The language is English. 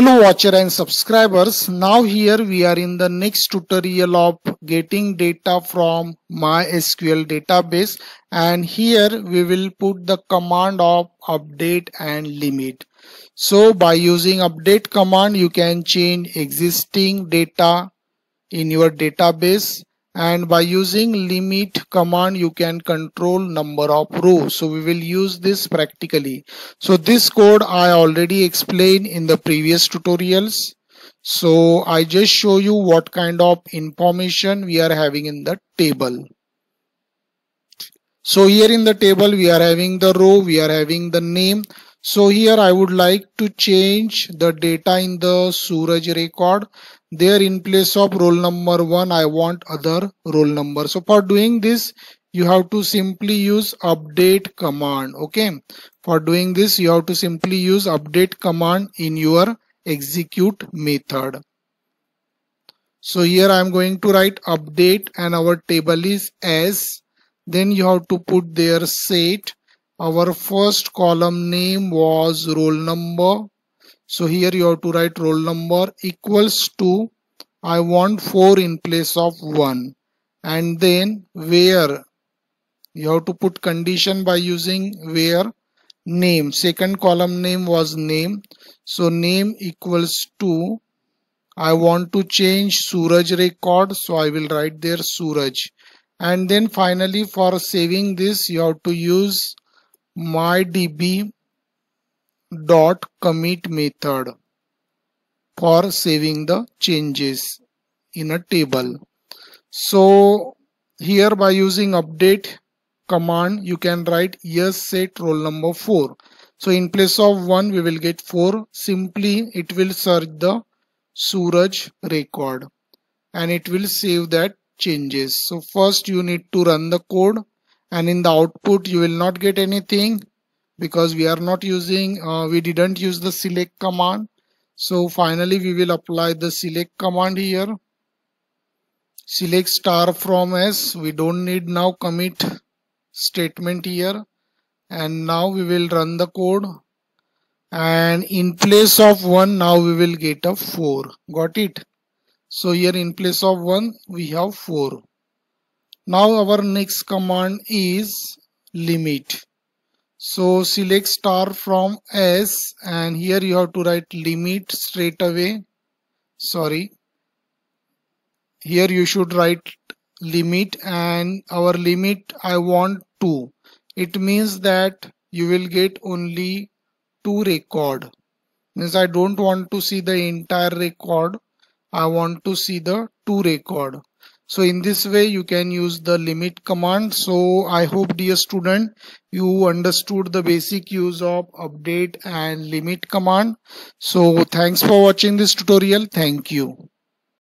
Hello watcher and subscribers. Now here we are in the next tutorial of getting data from MySQL database and here we will put the command of update and limit. So by using update command you can change existing data in your database and by using limit command you can control number of rows so we will use this practically so this code i already explained in the previous tutorials so i just show you what kind of information we are having in the table so here in the table we are having the row we are having the name so here I would like to change the data in the Suraj record. There in place of roll number 1 I want other roll number. So for doing this you have to simply use update command. Okay. For doing this you have to simply use update command in your execute method. So here I am going to write update and our table is s. Then you have to put their set our first column name was roll number so here you have to write roll number equals to I want 4 in place of 1 and then where you have to put condition by using where name second column name was name so name equals to I want to change Suraj record so I will write there Suraj and then finally for saving this you have to use mydb dot commit method for saving the changes in a table so here by using update command you can write yes set roll number 4 so in place of 1 we will get 4 simply it will search the suraj record and it will save that changes so first you need to run the code and in the output you will not get anything because we are not using uh, we didn't use the select command so finally we will apply the select command here select star from s we don't need now commit statement here and now we will run the code and in place of 1 now we will get a 4 got it so here in place of 1 we have 4 now our next command is limit so select star from s and here you have to write limit straight away sorry here you should write limit and our limit i want 2 it means that you will get only 2 record means i don't want to see the entire record i want to see the 2 record so in this way you can use the limit command. So I hope dear student you understood the basic use of update and limit command. So thanks for watching this tutorial. Thank you.